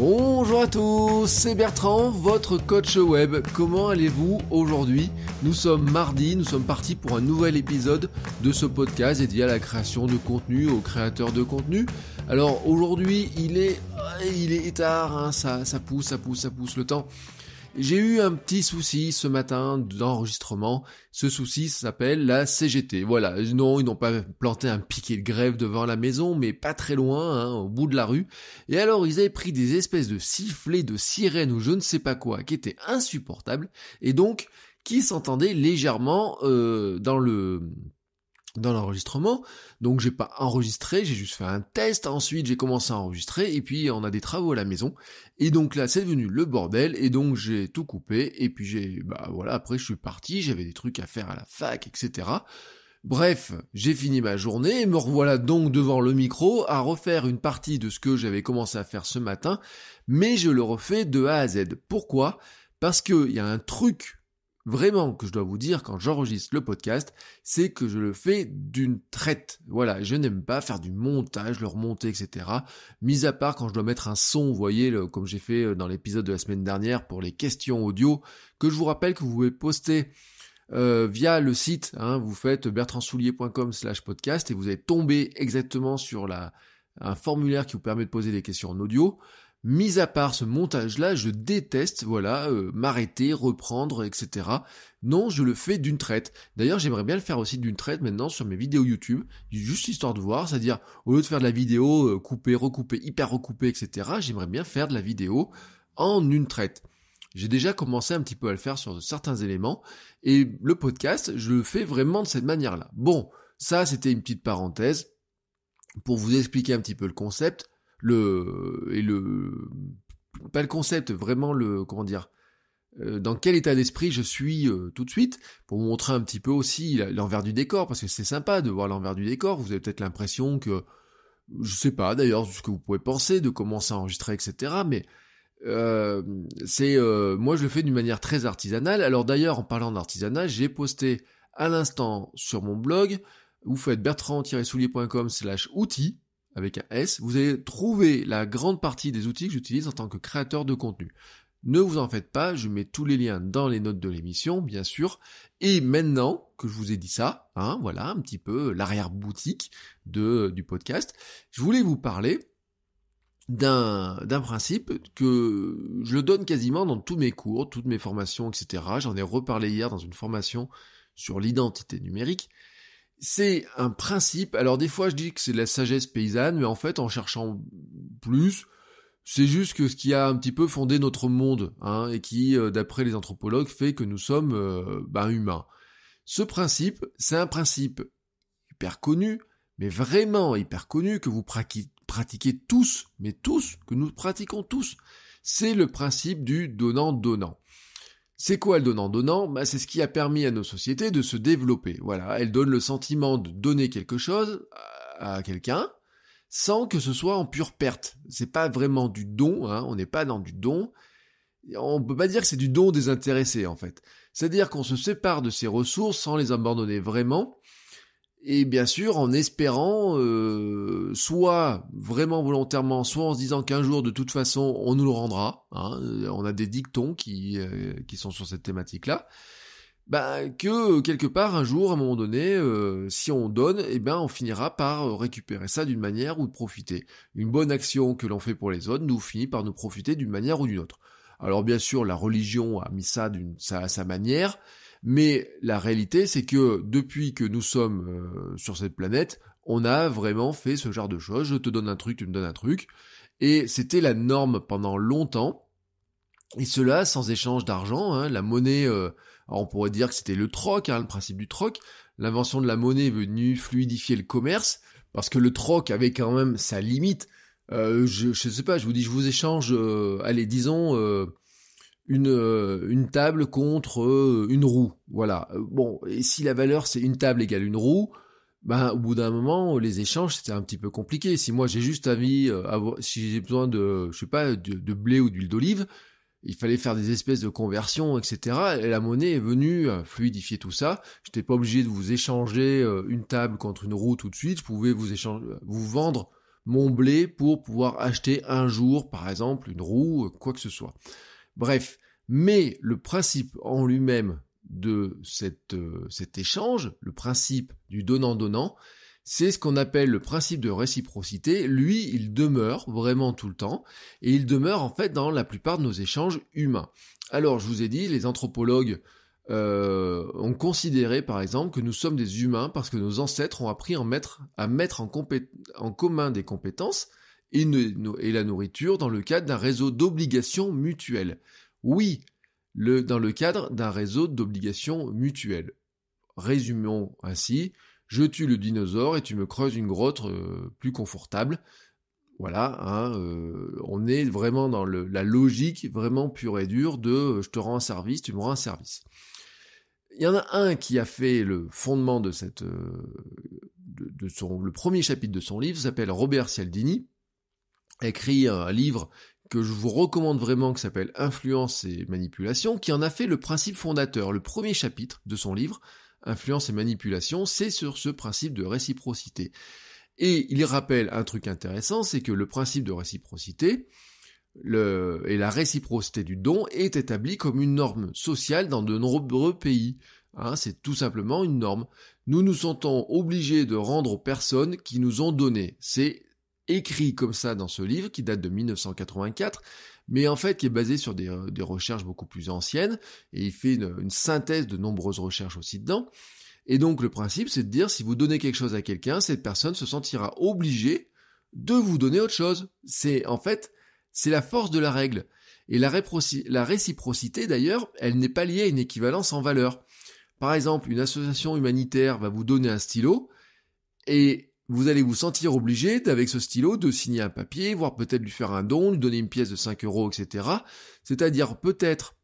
Bonjour à tous, c'est Bertrand, votre coach web. Comment allez-vous aujourd'hui Nous sommes mardi, nous sommes partis pour un nouvel épisode de ce podcast dédié à la création de contenu, aux créateurs de contenu. Alors aujourd'hui, il est, il est tard, hein, ça, ça pousse, ça pousse, ça pousse le temps. J'ai eu un petit souci ce matin d'enregistrement. Ce souci s'appelle la CGT. Voilà, non, ils n'ont pas planté un piquet de grève devant la maison, mais pas très loin, hein, au bout de la rue. Et alors, ils avaient pris des espèces de sifflets, de sirènes ou je ne sais pas quoi, qui étaient insupportables, et donc qui s'entendaient légèrement euh, dans le dans l'enregistrement. Donc j'ai pas enregistré, j'ai juste fait un test, ensuite j'ai commencé à enregistrer, et puis on a des travaux à la maison. Et donc là c'est devenu le bordel, et donc j'ai tout coupé, et puis j'ai, bah voilà, après je suis parti, j'avais des trucs à faire à la fac, etc. Bref, j'ai fini ma journée, me revoilà donc devant le micro à refaire une partie de ce que j'avais commencé à faire ce matin, mais je le refais de A à Z. Pourquoi Parce qu'il y a un truc vraiment que je dois vous dire quand j'enregistre le podcast, c'est que je le fais d'une traite. Voilà, je n'aime pas faire du montage, le remonter, etc. Mis à part quand je dois mettre un son, vous voyez, comme j'ai fait euh, dans l'épisode de la semaine dernière pour les questions audio, que je vous rappelle que vous pouvez poster euh, via le site, hein, vous faites bertrandsoulier.com slash podcast et vous allez tomber exactement sur la, un formulaire qui vous permet de poser des questions en audio. Mis à part ce montage-là, je déteste, voilà, euh, m'arrêter, reprendre, etc. Non, je le fais d'une traite. D'ailleurs, j'aimerais bien le faire aussi d'une traite maintenant sur mes vidéos YouTube, juste histoire de voir, c'est-à-dire, au lieu de faire de la vidéo euh, coupée, recoupée, hyper recoupée, etc., j'aimerais bien faire de la vidéo en une traite. J'ai déjà commencé un petit peu à le faire sur certains éléments, et le podcast, je le fais vraiment de cette manière-là. Bon, ça, c'était une petite parenthèse pour vous expliquer un petit peu le concept le et le pas le concept, vraiment le comment dire euh, dans quel état d'esprit je suis euh, tout de suite, pour vous montrer un petit peu aussi l'envers du décor, parce que c'est sympa de voir l'envers du décor, vous avez peut-être l'impression que, je sais pas d'ailleurs ce que vous pouvez penser de comment ça enregistrer etc., mais euh, c'est moi je le fais d'une manière très artisanale, alors d'ailleurs en parlant d'artisanat, j'ai posté à l'instant sur mon blog, vous faites bertrand-soulier.com slash outils, avec un S, vous allez trouver la grande partie des outils que j'utilise en tant que créateur de contenu. Ne vous en faites pas, je mets tous les liens dans les notes de l'émission, bien sûr. Et maintenant que je vous ai dit ça, hein, voilà un petit peu l'arrière-boutique du podcast, je voulais vous parler d'un principe que je donne quasiment dans tous mes cours, toutes mes formations, etc. J'en ai reparlé hier dans une formation sur l'identité numérique. C'est un principe. Alors des fois je dis que c'est de la sagesse paysanne, mais en fait en cherchant plus, c'est juste que ce qui a un petit peu fondé notre monde, hein, et qui, euh, d'après les anthropologues, fait que nous sommes euh, ben, humains. Ce principe, c'est un principe hyper connu, mais vraiment hyper connu, que vous pratiquez tous, mais tous, que nous pratiquons tous. C'est le principe du donnant-donnant. C'est quoi le donnant-donnant bah, C'est ce qui a permis à nos sociétés de se développer. Voilà, elle donne le sentiment de donner quelque chose à quelqu'un sans que ce soit en pure perte. C'est pas vraiment du don, hein. on n'est pas dans du don. On peut pas dire que c'est du don désintéressé en fait. C'est-à-dire qu'on se sépare de ses ressources sans les abandonner vraiment et bien sûr en espérant euh, soit vraiment volontairement, soit en se disant qu'un jour de toute façon on nous le rendra. Hein, euh, on a des dictons qui, euh, qui sont sur cette thématique-là. Bah, que quelque part un jour, à un moment donné, si on donne, eh ben on finira par récupérer ça d'une manière ou de profiter. Une bonne action que l'on fait pour les autres nous finit par nous profiter d'une manière ou d'une autre. Alors bien sûr, la religion a mis ça, d'une, ça à sa manière, mais la réalité, c'est que depuis que nous sommes euh, sur cette planète, on a vraiment fait ce genre de choses. Je te donne un truc, tu me donnes un truc. Et c'était la norme pendant longtemps. Et cela sans échange d'argent. Hein, la monnaie, euh, on pourrait dire que c'était le troc, hein, le principe du troc. L'invention de la monnaie est venue fluidifier le commerce, parce que le troc avait quand même sa limite. Euh, je, ne sais pas, je vous dis, je vous échange, allez, disons, une, euh, une table contre euh, une roue. Voilà. Euh, bon, et si la valeur c'est une table égale une roue, ben, au bout d'un moment, les échanges, c'était un petit peu compliqué. Si moi, j'ai juste envie, si j'ai besoin de, je sais pas, de, blé ou d'huile d'olive, il fallait faire des espèces de conversions, etc. Et la monnaie est venue fluidifier tout ça. Je n'étais pas obligé de vous échanger une table contre une roue tout de suite. Je pouvais vous échanger, vous vendre mon blé pour pouvoir acheter un jour, par exemple, une roue, quoi que ce soit. Bref, mais le principe en lui-même de euh, cet échange, le principe du donnant-donnant, c'est ce qu'on appelle le principe de réciprocité. Lui, il demeure vraiment tout le temps, et il demeure en fait dans la plupart de nos échanges humains. Alors, je vous ai dit, les anthropologues euh, ont considéré par exemple que nous sommes des humains parce que nos ancêtres ont appris à mettre en commun des compétences, et, la nourriture dans le cadre d'un réseau d'obligations mutuelles. Oui, dans le cadre d'un réseau d'obligations mutuelles. Résumons ainsi, je tue le dinosaure et tu me creuses une grotte euh, plus confortable. Voilà, hein, euh, on est vraiment dans la logique vraiment pure et dure de euh, je te rends un service, tu me rends un service. Il y en a un qui a fait le fondement de cette, le premier chapitre de son livre s'appelle Robert Cialdini écrit un livre que je vous recommande vraiment, qui s'appelle Influence et manipulation, qui en a fait le principe fondateur. Le premier chapitre de son livre, Influence et manipulation, c'est sur ce principe de réciprocité. Et il rappelle un truc intéressant, c'est que le principe de réciprocité le, et la réciprocité du don est établi comme une norme sociale dans de nombreux pays. Hein, c'est tout simplement une norme. Nous nous sentons obligés de rendre aux personnes qui nous ont donné. C'est écrit comme ça dans ce livre qui date de 1984, mais en fait qui est basé sur des, recherches beaucoup plus anciennes, et il fait une, synthèse de nombreuses recherches aussi dedans. Et donc le principe, c'est de dire, si vous donnez quelque chose à quelqu'un, cette personne se sentira obligée de vous donner autre chose. C'est en fait, c'est la force de la règle. Et la réciprocité, d'ailleurs, elle n'est pas liée à une équivalence en valeur. Par exemple, une association humanitaire va vous donner un stylo, et vous allez vous sentir obligé, avec ce stylo, de signer un papier, voire peut-être lui faire un don, lui donner une pièce de 5 euros, etc. C'est-à-dire peut-être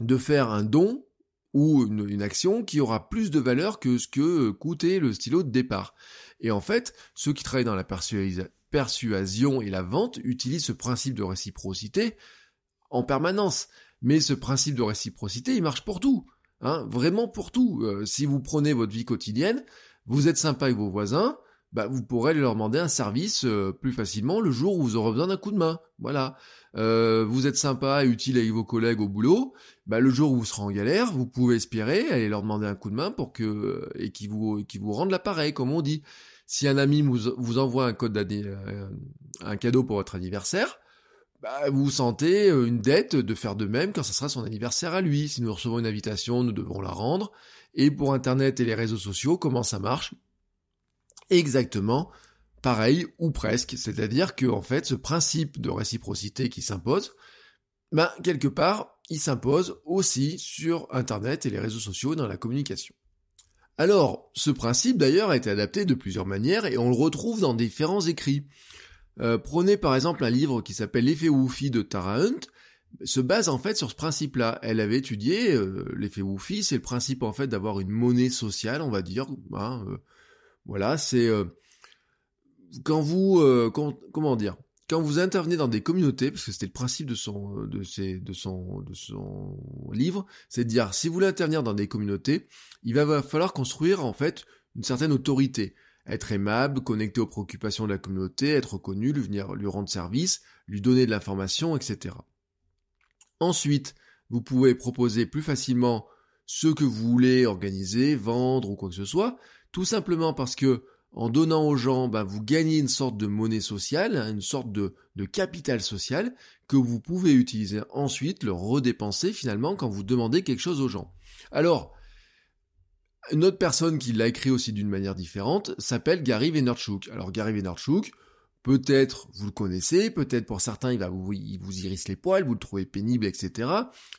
de faire un don ou une, action qui aura plus de valeur que ce que coûtait le stylo de départ. Et en fait, ceux qui travaillent dans la persuasion et la vente utilisent ce principe de réciprocité en permanence. Mais ce principe de réciprocité, il marche pour tout. Hein, vraiment pour tout. Euh, si vous prenez votre vie quotidienne, vous êtes sympa avec vos voisins, bah, vous pourrez leur demander un service euh, plus facilement le jour où vous aurez besoin d'un coup de main. Voilà. Euh, vous êtes sympa et utile avec vos collègues au boulot, bah, le jour où vous serez en galère, vous pouvez espérer aller leur demander un coup de main pour que euh, et qui vous qui vous rendent l'appareil, comme on dit. Si un ami vous, envoie un code un cadeau pour votre anniversaire, bah, vous sentez une dette de faire de même quand ce sera son anniversaire à lui. Si nous recevons une invitation, nous devons la rendre. Et pour Internet et les réseaux sociaux, comment ça marche Exactement pareil ou presque. C'est-à-dire que, en fait, ce principe de réciprocité qui s'impose, ben, quelque part, il s'impose aussi sur Internet et les réseaux sociaux dans la communication. Alors, ce principe d'ailleurs a été adapté de plusieurs manières et on le retrouve dans différents écrits. Euh, prenez par exemple un livre qui s'appelle L'effet Woofy de Tara Hunt, se base en fait sur ce principe-là. Elle avait étudié euh, l'effet Woofy, c'est le principe en fait d'avoir une monnaie sociale, on va dire. Hein, euh, voilà, c'est euh, quand vous, comment dire, quand vous intervenez dans des communautés, parce que c'était le principe de son, de de son livre, c'est de dire si vous voulez intervenir dans des communautés, il va, falloir construire en fait une certaine autorité être aimable, connecté aux préoccupations de la communauté, être reconnu, lui venir lui rendre service, lui donner de l'information, etc. Ensuite, vous pouvez proposer plus facilement ce que vous voulez organiser, vendre ou quoi que ce soit, tout simplement parce que en donnant aux gens, ben, vous gagnez une sorte de monnaie sociale, hein, une sorte de, capital social que vous pouvez utiliser ensuite, le redépenser finalement quand vous demandez quelque chose aux gens. Alors, une autre personne qui l'a écrit aussi d'une manière différente s'appelle Gary Vaynerchuk. Alors Gary Vaynerchuk, Peut-être vous le connaissez, peut-être pour certains il va vous, il vous irrisse les poils, vous le trouvez pénible, etc.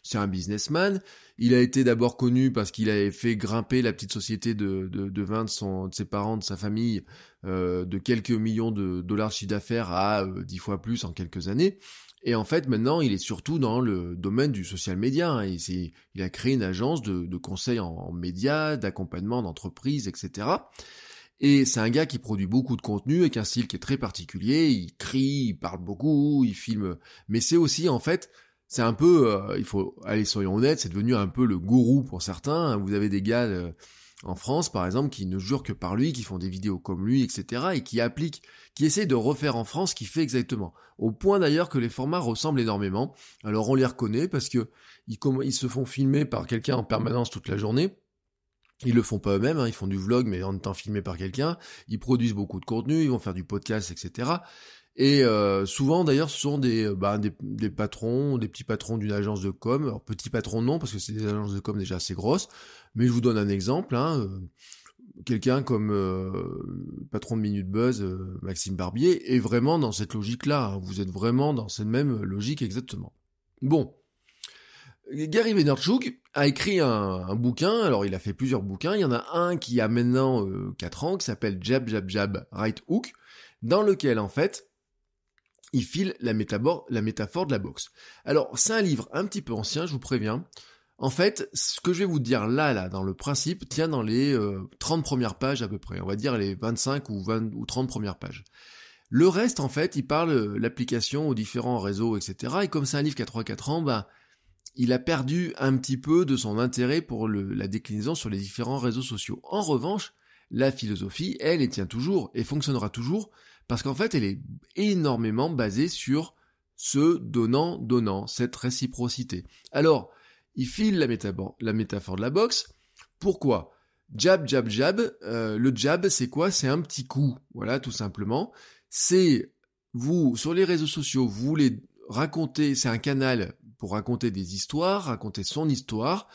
C'est un businessman. Il a été d'abord connu parce qu'il avait fait grimper la petite société de, de, de vin de, son, de ses parents, de sa famille, euh, de quelques millions de dollars chiffre d'affaires à euh, dix fois plus en quelques années. Et en fait, maintenant, il est surtout dans le domaine du social média. Hein. Il, a créé une agence de, de conseils en, en médias, d'accompagnement d'entreprises, etc. Et c'est un gars qui produit beaucoup de contenu avec un style qui est très particulier, il crie, il parle beaucoup, il filme, mais c'est aussi en fait, c'est un peu, euh, il faut aller soyons honnêtes, c'est devenu un peu le gourou pour certains, hein, vous avez des gars euh, en France par exemple qui ne jurent que par lui, qui font des vidéos comme lui, etc., et qui appliquent, qui essaient de refaire en France ce qu'il fait exactement, au point d'ailleurs que les formats ressemblent énormément, alors on les reconnaît parce que ils se font filmer par quelqu'un en permanence toute la journée, ils le font pas eux-mêmes, hein. ils font du vlog, mais en étant filmés par quelqu'un. Ils produisent beaucoup de contenu, ils vont faire du podcast, etc. Et euh, souvent, d'ailleurs, ce sont euh, bah, des, des, patrons, des petits patrons d'une agence de com. Alors, petits patrons, non, parce que c'est des agences de com déjà assez grosses. Mais je vous donne un exemple. Hein. Euh, quelqu'un comme patron de Minute Buzz, Maxime Barbier, est vraiment dans cette logique-là. Hein. vous êtes vraiment dans cette même logique exactement. Bon, Gary Vaynerchuk a écrit un, bouquin, alors il a fait plusieurs bouquins, il y en a un qui a maintenant 4 euh, ans, qui s'appelle Jab Jab Jab Right Hook, dans lequel en fait il file la, métaphore de la boxe. Alors c'est un livre un petit peu ancien, je vous préviens. En fait, ce que je vais vous dire là, là, dans le principe, tient dans les 30 euh, premières pages à peu près, on va dire les 25 ou, ou 30 premières pages. Le reste, en fait, il parle euh, l'application aux différents réseaux, etc. Et comme c'est un livre qui a 3-4 ans, bah, il a perdu un petit peu de son intérêt pour la déclinaison sur les différents réseaux sociaux. En revanche, la philosophie, elle, elle tient toujours et fonctionnera toujours parce qu'en fait, elle est énormément basée sur ce donnant-donnant, cette réciprocité. Alors, il file la, métaphore, de la boxe. Pourquoi Jab, jab, jab. Euh, le jab, c'est quoi C'est un petit coup. Voilà, tout simplement. C'est vous, sur les réseaux sociaux, vous les racontez. c'est un canal pour raconter des histoires, raconter son histoire,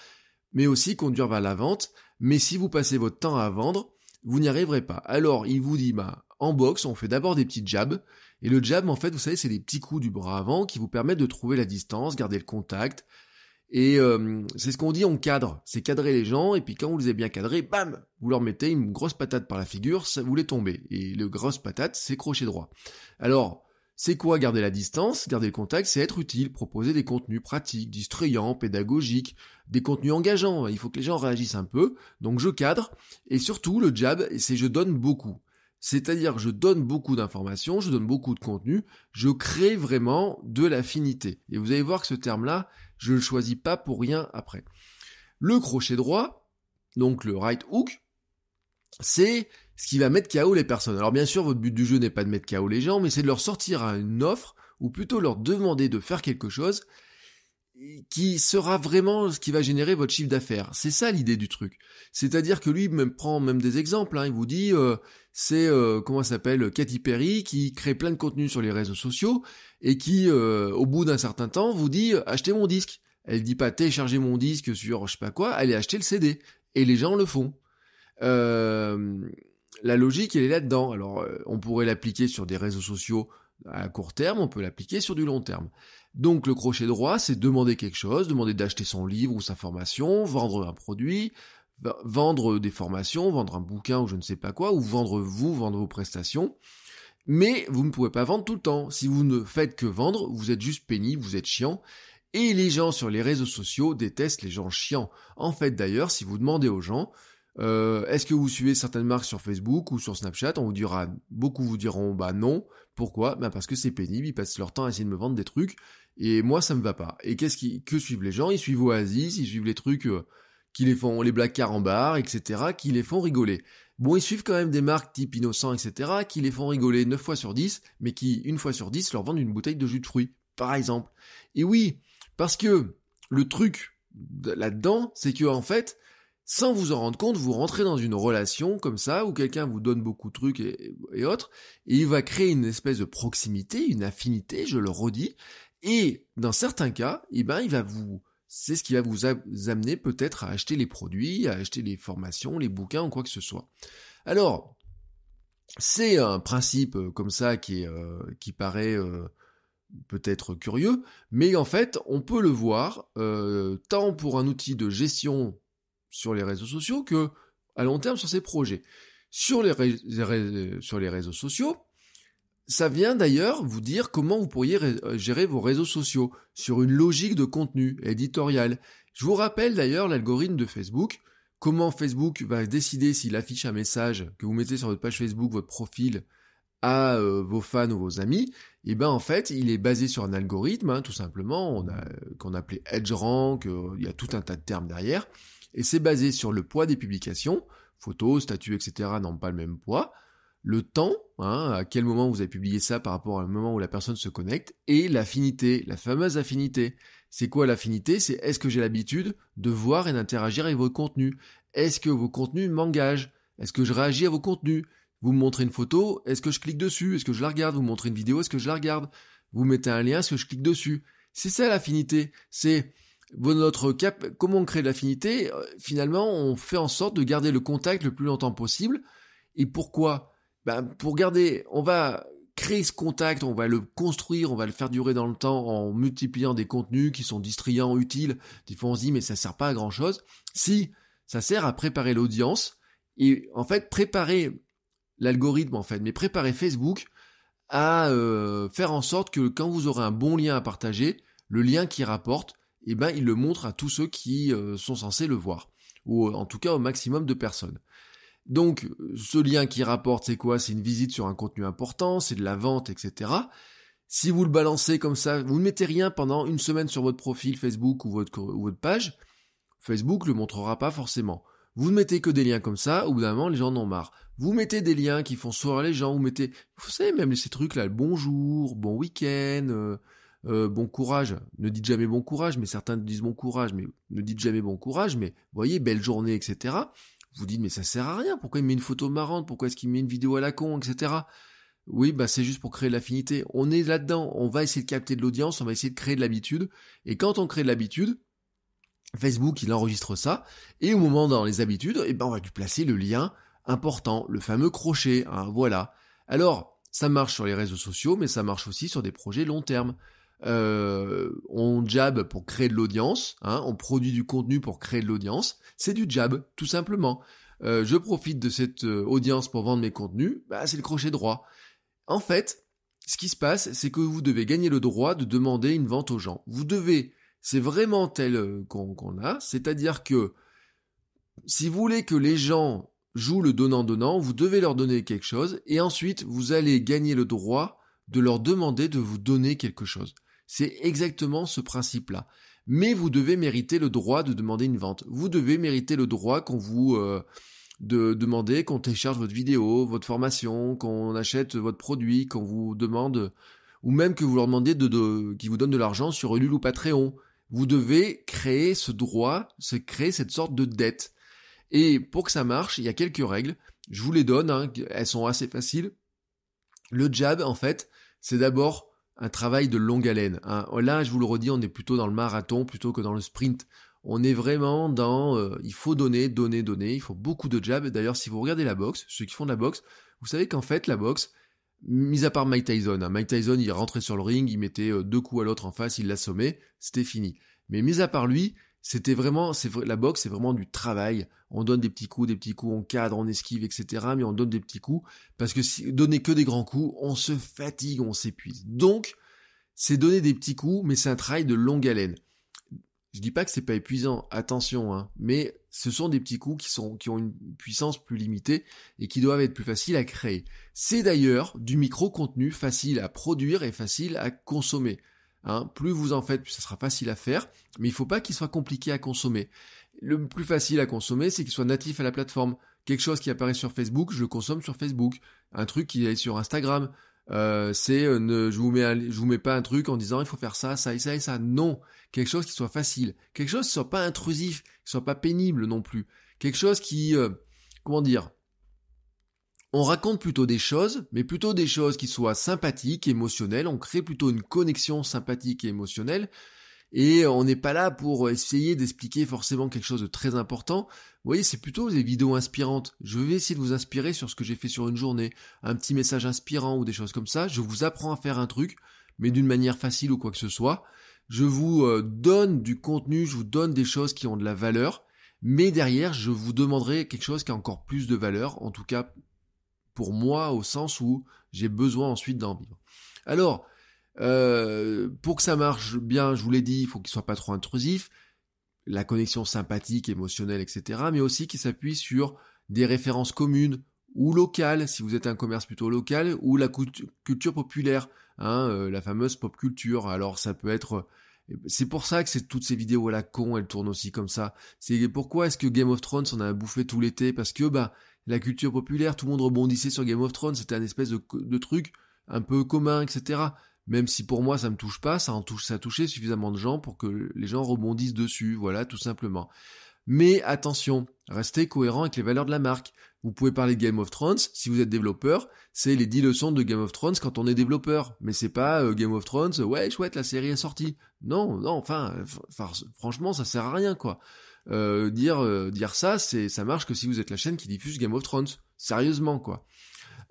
mais aussi conduire vers la vente. Mais si vous passez votre temps à vendre, vous n'y arriverez pas. Alors il vous dit, bah, en boxe, on fait d'abord des petits jabs. Et le jab, en fait, vous savez, c'est des petits coups du bras avant qui vous permettent de trouver la distance, garder le contact. Et euh, c'est ce qu'on dit, on cadre. C'est cadrer les gens, et puis quand vous les avez bien cadrés, bam Vous leur mettez une grosse patate par la figure, ça vous les tombez. Et le grosse patate, c'est crochet droit. Alors, c'est quoi garder la distance Garder le contact, c'est être utile, proposer des contenus pratiques, distrayants, pédagogiques, des contenus engageants. Il faut que les gens réagissent un peu. Donc je cadre. Et surtout, le jab, c'est je donne beaucoup. C'est-à-dire, je donne beaucoup d'informations, je donne beaucoup de contenu, je crée vraiment de l'affinité. Et vous allez voir que ce terme-là, je ne le choisis pas pour rien après. Le crochet droit, donc le right hook, c'est ce qui va mettre KO les personnes. Alors bien sûr, votre but du jeu n'est pas de mettre KO les gens, mais c'est de leur sortir à une offre, ou plutôt leur demander de faire quelque chose qui sera vraiment ce qui va générer votre chiffre d'affaires. C'est ça l'idée du truc. C'est-à-dire que lui même prend même des exemples. Hein. il vous dit euh, c'est euh, comment comment s'appelle Katy Perry qui crée plein de contenu sur les réseaux sociaux et qui euh, au bout d'un certain temps vous dit achetez mon disque. Elle dit pas téléchargez mon disque sur je sais pas quoi. Allez acheter le CD et les gens le font. Euh, la logique, elle est là-dedans. Alors, euh, on pourrait l'appliquer sur des réseaux sociaux à court terme, on peut l'appliquer sur du long terme. Donc le crochet droit, c'est demander quelque chose, demander d'acheter son livre ou sa formation, vendre un produit, vendre des formations, vendre un bouquin ou je ne sais pas quoi, ou vendre vous, vendre vos prestations. Mais vous ne pouvez pas vendre tout le temps. Si vous ne faites que vendre, vous êtes juste pénible, vous êtes chiant. Et les gens sur les réseaux sociaux détestent les gens chiants. En fait d'ailleurs, si vous demandez aux gens, euh, est-ce que vous suivez certaines marques sur Facebook ou sur Snapchat On vous dira, beaucoup vous diront bah non. Pourquoi bah Parce que c'est pénible, ils passent leur temps à essayer de me vendre des trucs et moi ça me va pas. Et qu'est-ce que suivent les gens Ils suivent Oasis, ils suivent les trucs euh, qui les font, les en bar, etc., qui les font rigoler. Bon, ils suivent quand même des marques type Innocent, etc., qui les font rigoler 9 fois sur 10, mais qui, une fois sur 10, leur vendent une bouteille de jus de fruits, par exemple. Et oui, parce que le truc là-dedans, c'est que en fait, sans vous en rendre compte, vous rentrez dans une relation comme ça, où quelqu'un vous donne beaucoup de trucs et, autres, et il va créer une espèce de proximité, une affinité, je le redis, et dans certains cas, eh ben, il va vous, c'est ce qui va vous amener peut-être à acheter les produits, à acheter les formations, les bouquins ou quoi que ce soit. Alors, c'est un principe euh, comme ça qui, euh, qui paraît euh, peut-être curieux, mais en fait, on peut le voir tant pour un outil de gestion sur les réseaux sociaux que à long terme sur ces projets. Sur les, sur les réseaux sociaux, ça vient d'ailleurs vous dire comment vous pourriez euh, gérer vos réseaux sociaux sur une logique de contenu éditorial. Je vous rappelle d'ailleurs l'algorithme de Facebook, comment Facebook va décider s'il affiche un message que vous mettez sur votre page Facebook, votre profil, à euh, vos fans ou vos amis, Eh bien en fait, il est basé sur un algorithme, hein, tout simplement, on a euh, qu'on appelait EdgeRank, il y a tout un tas de termes derrière et c'est basé sur le poids des publications, photos, statuts, etc. n'ont pas le même poids, le temps, hein, à quel moment vous avez publié ça par rapport au moment où la personne se connecte, et l'affinité, la fameuse affinité. C'est quoi l'affinité C'est est-ce que j'ai l'habitude de voir et d'interagir avec vos contenus Est-ce que vos contenus m'engagent Est-ce que je réagis à vos contenus Vous me montrez une photo, est-ce que je clique dessus Est-ce que je la regarde Vous me montrez une vidéo, est-ce que je la regarde Vous mettez un lien, est-ce que je clique dessus C'est ça l'affinité. C'est notre cap, comment on crée de l'affinité euh, Finalement, on fait en sorte de garder le contact le plus longtemps possible. Et pourquoi ben, Pour garder, on va créer ce contact, on va le construire, on va le faire durer dans le temps en multipliant des contenus qui sont distrayants, utiles. Des fois, on se dit, mais ça sert pas à grand-chose. Si, ça sert à préparer l'audience et en fait préparer l'algorithme en fait, mais préparer Facebook à euh, faire en sorte que quand vous aurez un bon lien à partager, le lien qui rapporte, et eh ben il le montre à tous ceux qui euh, sont censés le voir, ou euh, en tout cas au maximum de personnes. Donc ce lien qui rapporte, c'est quoi C'est une visite sur un contenu important, c'est de la vente, etc. Si vous le balancez comme ça, vous ne mettez rien pendant une semaine sur votre profil Facebook ou votre, page, Facebook le montrera pas forcément. Vous ne mettez que des liens comme ça, au bout d'un moment, les gens en ont marre. Vous mettez des liens qui font sourire les gens, vous mettez, vous savez, même ces trucs-là, le bonjour, bon week-end, euh, euh, bon courage. Ne dites jamais bon courage, mais certains disent bon courage, mais ne dites jamais bon courage, mais voyez, belle journée, etc. Vous dites, mais ça sert à rien. Pourquoi il met une photo marrante? Pourquoi est-ce qu'il met une vidéo à la con, etc. Oui, bah c'est juste pour créer de l'affinité. On est là-dedans. On va essayer de capter de l'audience, on va essayer de créer de l'habitude. Et quand on crée de l'habitude, Facebook, il enregistre ça. Et au moment dans les habitudes, eh ben, on va lui placer le lien important, le fameux crochet. Hein, voilà. Alors, ça marche sur les réseaux sociaux, mais ça marche aussi sur des projets long terme. Euh, on jab pour créer de l'audience, hein. on produit du contenu pour créer de l'audience, c'est du jab, tout simplement. Euh, je profite de cette euh, audience pour vendre mes contenus, bah, c'est le crochet droit. En fait, ce qui se passe, c'est que vous devez gagner le droit de demander une vente aux gens. Vous devez, c'est vraiment tel qu'on a, c'est-à-dire que si vous voulez que les gens jouent le donnant-donnant, vous devez leur donner quelque chose, et ensuite vous allez gagner le droit de leur demander de vous donner quelque chose. C'est exactement ce principe-là. Mais vous devez mériter le droit de demander une vente. Vous devez mériter le droit qu'on vous euh, de demander qu'on télécharge votre vidéo, votre formation, qu'on achète votre produit, qu'on vous demande ou même que vous leur demandez de, qui qu'ils vous donne de l'argent sur Ulule ou Patreon. Vous devez créer ce droit, se créer cette sorte de dette. Et pour que ça marche, il y a quelques règles. Je vous les donne, hein, elles sont assez faciles. Le jab, en fait, c'est d'abord un travail de longue haleine. Hein. Là, je vous le redis, on est plutôt dans le marathon plutôt que dans le sprint. On est vraiment dans euh, il faut donner, donner, donner, il faut beaucoup de jabs. D'ailleurs, si vous regardez la boxe, ceux qui font de la boxe, vous savez qu'en fait, la boxe, mis à part Mike Tyson, hein, Mike Tyson, il rentrait sur le ring, il mettait euh, deux coups à l'autre en face, il l'assommait, c'était fini. Mais mis à part lui, c'était vraiment, la boxe, c'est vraiment du travail. On donne des petits coups, des petits coups, on cadre, on esquive, etc. Mais on donne des petits coups parce que si donner que des grands coups, on se fatigue, on s'épuise. Donc, c'est donner des petits coups, mais c'est un travail de longue haleine. Je dis pas que c'est pas épuisant, attention, hein, mais ce sont des petits coups qui sont qui ont une puissance plus limitée et qui doivent être plus faciles à créer. C'est d'ailleurs du micro contenu facile à produire et facile à consommer. Hein. plus vous en faites, plus ça sera facile à faire, mais il ne faut pas qu'il soit compliqué à consommer. Le plus facile à consommer, c'est qu'il soit natif à la plateforme. Quelque chose qui apparaît sur Facebook, je le consomme sur Facebook. Un truc qui est sur Instagram, euh, c'est euh, ne, je vous mets je vous mets pas un truc en disant il faut faire ça, ça et ça et ça. Non, quelque chose qui soit facile, quelque chose qui soit pas intrusif, qui soit pas pénible non plus, quelque chose qui, euh, comment dire, on raconte plutôt des choses, mais plutôt des choses qui soient sympathiques, émotionnelles. On crée plutôt une connexion sympathique et émotionnelle. Et on n'est pas là pour essayer d'expliquer forcément quelque chose de très important. Vous voyez, c'est plutôt des vidéos inspirantes. Je vais essayer de vous inspirer sur ce que j'ai fait sur une journée. Un petit message inspirant ou des choses comme ça. Je vous apprends à faire un truc, mais d'une manière facile ou quoi que ce soit. Je vous euh, donne du contenu, je vous donne des choses qui ont de la valeur. Mais derrière, je vous demanderai quelque chose qui a encore plus de valeur, en tout cas pour moi au sens où j'ai besoin ensuite d'en vivre. Alors, euh, pour que ça marche bien, je vous l'ai dit, il faut qu'il soit pas trop intrusif, la connexion sympathique, émotionnelle, etc., mais aussi qu'il s'appuie sur des références communes ou locales, si vous êtes un commerce plutôt local, ou la culture populaire, hein, euh, la fameuse pop culture. Alors ça peut être... Euh, c'est pour ça que c'est toutes ces vidéos à la con, elles tournent aussi comme ça. C'est pourquoi est-ce que Game of Thrones on a bouffé tout l'été parce que bah la culture populaire, tout le monde rebondissait sur Game of Thrones, c'était un espèce de, truc un peu commun, etc. Même si pour moi ça me touche pas, ça en touche, ça a touché suffisamment de gens pour que les gens rebondissent dessus, voilà, tout simplement. Mais attention, restez cohérent avec les valeurs de la marque. Vous pouvez parler de Game of Thrones si vous êtes développeur, c'est les 10 leçons de Game of Thrones quand on est développeur, mais c'est pas euh, Game of Thrones, ouais, chouette, la série est sortie. Non, non, enfin, franchement, ça sert à rien quoi. Euh, dire euh, dire ça, c'est ça marche que si vous êtes la chaîne qui diffuse Game of Thrones. Sérieusement quoi.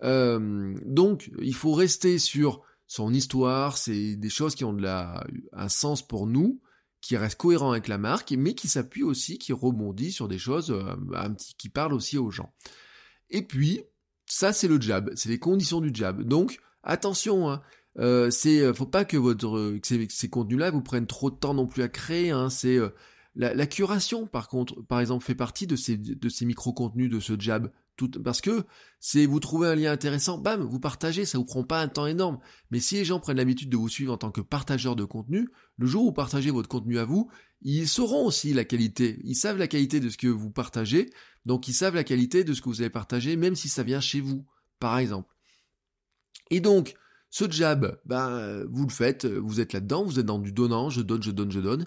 Euh, donc il faut rester sur son histoire, c'est des choses qui ont de la un sens pour nous, qui reste cohérent avec la marque, mais qui s'appuie aussi, qui rebondit sur des choses un petit, qui parlent aussi aux gens. Et puis ça c'est le jab, c'est les conditions du jab. Donc attention. Hein, euh, c'est faut pas que votre ces, contenus là vous prennent trop de temps non plus à créer hein, c'est la, curation, par contre, par exemple, fait partie de ces, micro-contenus, de ce jab. parce que si vous trouvez un lien intéressant, bam, vous partagez, ça vous prend pas un temps énorme. Mais si les gens prennent l'habitude de vous suivre en tant que partageur de contenu, le jour où vous partagez votre contenu à vous, ils sauront aussi la qualité. Ils savent la qualité de ce que vous partagez, donc ils savent la qualité de ce que vous allez partager, même si ça vient chez vous, par exemple. Et donc, ce jab, ben, vous le faites, vous êtes là-dedans, vous êtes dans du donnant, je donne, je donne, je donne.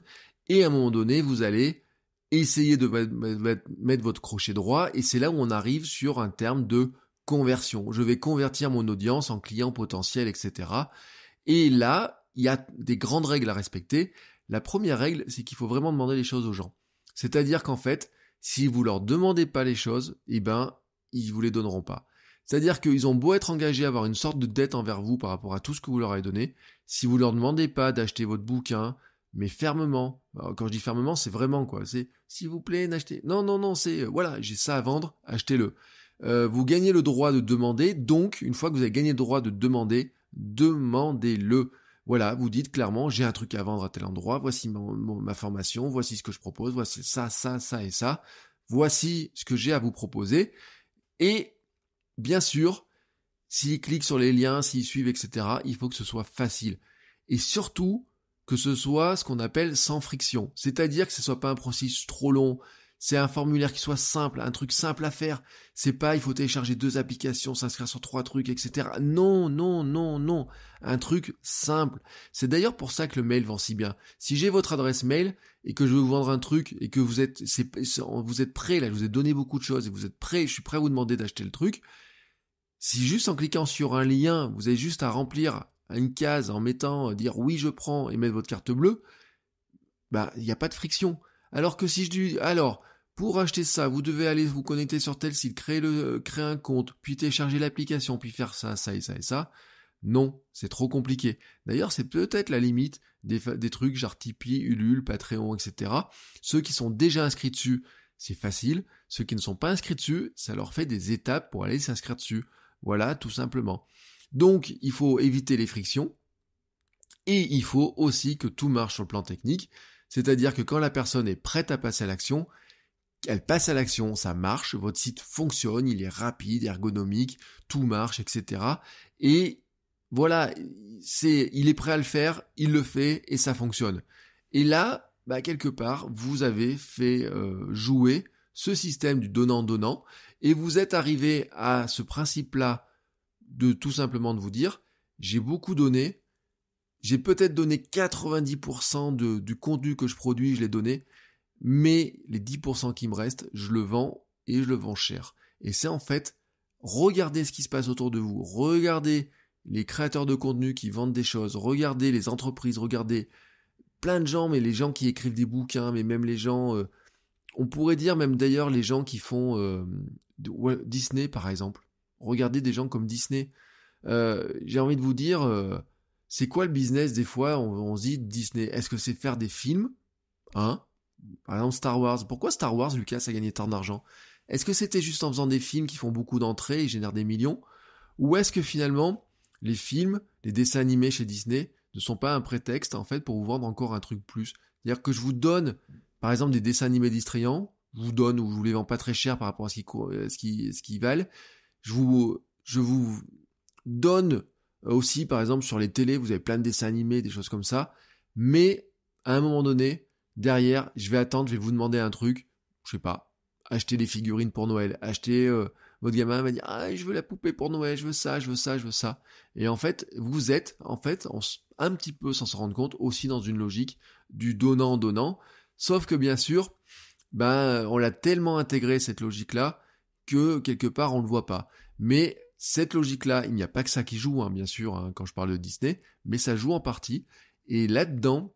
Et à un moment donné, vous allez essayer de mettre, votre crochet droit. Et c'est là où on arrive sur un terme de conversion. Je vais convertir mon audience en client potentiel, etc. Et là, il y a des grandes règles à respecter. La première règle, c'est qu'il faut vraiment demander les choses aux gens. C'est-à-dire qu'en fait, si vous leur demandez pas les choses, eh ben, ils vous les donneront pas. C'est-à-dire qu'ils ont beau être engagés à avoir une sorte de dette envers vous par rapport à tout ce que vous leur avez donné, si vous leur demandez pas d'acheter votre bouquin, mais fermement. Bah, quand je dis fermement, c'est vraiment quoi. C'est s'il vous plaît, n'achetez. Non, non, non, c'est euh, voilà, j'ai ça à vendre, achetez-le. Euh, vous gagnez le droit de demander, donc une fois que vous avez gagné le droit de demander, demandez-le. Voilà, vous dites clairement, j'ai un truc à vendre à tel endroit, voici ma formation, voici ce que je propose, voici ça, ça, ça et ça, voici ce que j'ai à vous proposer. Et bien sûr, s'ils cliquent sur les liens, s'ils suivent, etc., il faut que ce soit facile. Et surtout, que ce soit ce qu'on appelle sans friction. C'est-à-dire que ce soit pas un processus trop long, c'est un formulaire qui soit simple, un truc simple à faire. C'est pas il faut télécharger deux applications, s'inscrire sur trois trucs, etc. Non, non, non, non. Un truc simple. C'est d'ailleurs pour ça que le mail vend si bien. Si j'ai votre adresse mail et que je veux vous vendre un truc et que vous êtes, vous êtes prêt, là, je vous ai donné beaucoup de choses et vous êtes prêt, je suis prêt à vous demander d'acheter le truc. Si juste en cliquant sur un lien, vous avez juste à remplir une case en mettant euh, dire oui je prends et mettre votre carte bleue, bah il n'y a pas de friction. Alors que si je dis alors pour acheter ça, vous devez aller vous connecter sur tel site, créer le euh, créer un compte, puis télécharger l'application, puis faire ça, ça et ça et ça. Non, c'est trop compliqué. D'ailleurs, c'est peut-être la limite des, des trucs genre Tipeee, Ulule, Patreon, etc. Ceux qui sont déjà inscrits dessus, c'est facile. Ceux qui ne sont pas inscrits dessus, ça leur fait des étapes pour aller s'inscrire dessus. Voilà, tout simplement. Donc, il faut éviter les frictions. Et il faut aussi que tout marche sur le plan technique. C'est-à-dire que quand la personne est prête à passer à l'action, elle passe à l'action, ça marche, votre site fonctionne, il est rapide, ergonomique, tout marche, etc. Et voilà, c'est, il est prêt à le faire, il le fait et ça fonctionne. Et là, bah, quelque part, vous avez fait euh, jouer ce système du donnant-donnant et vous êtes arrivé à ce principe-là de tout simplement de vous dire, j'ai beaucoup donné, j'ai peut-être donné 90% de, du contenu que je produis, je l'ai donné, mais les 10% qui me restent, je le vends et je le vends cher. Et c'est en fait, regardez ce qui se passe autour de vous, regardez les créateurs de contenu qui vendent des choses, regardez les entreprises, regardez plein de gens, mais les gens qui écrivent des bouquins, mais même les gens, euh, on pourrait dire même d'ailleurs les gens qui font euh, Disney par exemple, regardez des gens comme Disney. Euh, j'ai envie de vous dire, euh, c'est quoi le business des fois On, se dit Disney, est-ce que c'est faire des films Hein Par exemple Star Wars. Pourquoi Star Wars, Lucas, a gagné tant d'argent Est-ce que c'était juste en faisant des films qui font beaucoup d'entrées et génèrent des millions Ou est-ce que finalement, les films, les dessins animés chez Disney ne sont pas un prétexte en fait pour vous vendre encore un truc plus C'est-à-dire que je vous donne, par exemple, des dessins animés distrayants, je vous donne ou je vous les vends pas très cher par rapport à ce euh, ce ce qu'ils valent, je vous, je vous donne euh, aussi, par exemple, sur les télés, vous avez plein de dessins animés, des choses comme ça. Mais à un moment donné, derrière, je vais attendre, je vais vous demander un truc, je sais pas, acheter des figurines pour Noël, acheter euh, votre gamin va dire ah je veux la poupée pour Noël, je veux ça, je veux ça, je veux ça. Et en fait, vous êtes en fait un petit peu sans se rendre compte aussi dans une logique du donnant donnant, sauf que bien sûr, ben on l'a tellement intégré cette logique là que quelque part on le voit pas. Mais cette logique-là, il n'y a pas que ça qui joue, hein, bien sûr, hein, quand je parle de Disney, mais ça joue en partie. Et là-dedans,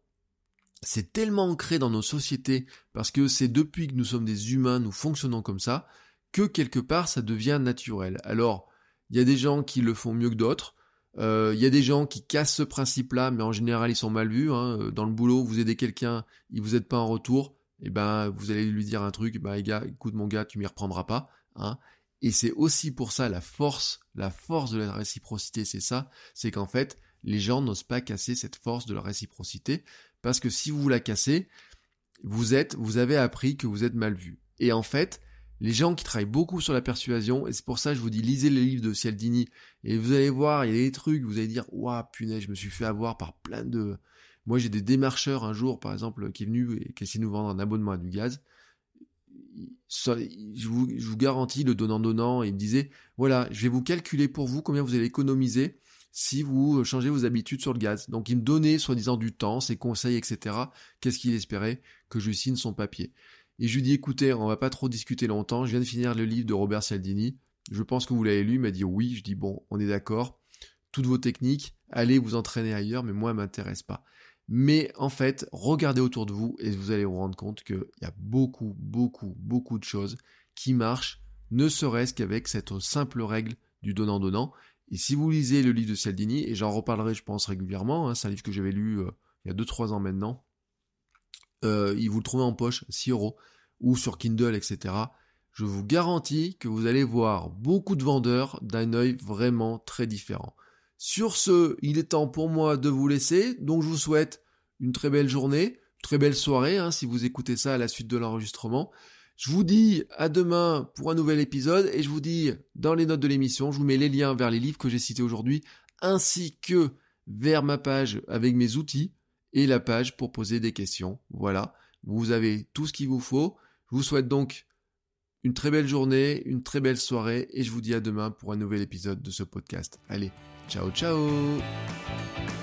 c'est tellement ancré dans nos sociétés, parce que c'est depuis que nous sommes des humains, nous fonctionnons comme ça, que quelque part ça devient naturel. Alors, il y a des gens qui le font mieux que d'autres, euh, il y a des gens qui cassent ce principe-là, mais en général ils sont mal vus. Hein. Euh, dans le boulot, vous aidez quelqu'un, il vous aide pas en retour, et eh ben vous allez lui dire un truc, bah gars, écoute mon gars, tu m'y reprendras pas. Hein. Et c'est aussi pour ça la force, la force de la réciprocité, c'est ça, c'est qu'en fait, les gens n'osent pas casser cette force de la réciprocité, parce que si vous la cassez, vous êtes, vous avez appris que vous êtes mal vu. Et en fait, les gens qui travaillent beaucoup sur la persuasion, et c'est pour ça que je vous dis, lisez les livres de Cialdini, et vous allez voir, il y a des trucs, vous allez dire, waouh, punaise, je me suis fait avoir par plein de... Moi, j'ai des démarcheurs un jour, par exemple, qui est venu et qui a de nous vendre un abonnement à du gaz je, vous, garantis le donnant-donnant, il me disait, voilà, je vais vous calculer pour vous combien vous allez économiser si vous euh, changez vos habitudes sur le gaz. Donc il me donnait soi-disant du temps, ses conseils, etc. Qu'est-ce qu'il espérait Que je signe son papier. Et je lui dis, écoutez, on va pas trop discuter longtemps, je viens de finir le livre de Robert Cialdini, je pense que vous l'avez lu, il m'a dit oui, je dis, bon, on est d'accord, toutes vos techniques, allez vous entraîner ailleurs, mais moi, m'intéresse pas. Mais en fait, regardez autour de vous et vous allez vous rendre compte qu'il y a beaucoup, beaucoup, beaucoup de choses qui marchent, ne serait-ce qu'avec cette simple règle du donnant-donnant. Et si vous lisez le livre de Cialdini, et j'en reparlerai je pense régulièrement, hein, c'est un livre que j'avais lu euh, il y a 2-3 ans maintenant, et euh, il vous le trouvez en poche, 6 euros, ou sur Kindle, etc. Je vous garantis que vous allez voir beaucoup de vendeurs d'un œil vraiment très différent. Sur ce, il est temps pour moi de vous laisser, donc je vous souhaite une très belle journée, très belle soirée, hein, si vous écoutez ça à la suite de l'enregistrement. Je vous dis à demain pour un nouvel épisode et je vous dis dans les notes de l'émission, je vous mets les liens vers les livres que j'ai cités aujourd'hui ainsi que vers ma page avec mes outils et la page pour poser des questions. Voilà, vous avez tout ce qu'il vous faut. Je vous souhaite donc une très belle journée, une très belle soirée et je vous dis à demain pour un nouvel épisode de ce podcast. Allez, Ciao, ciao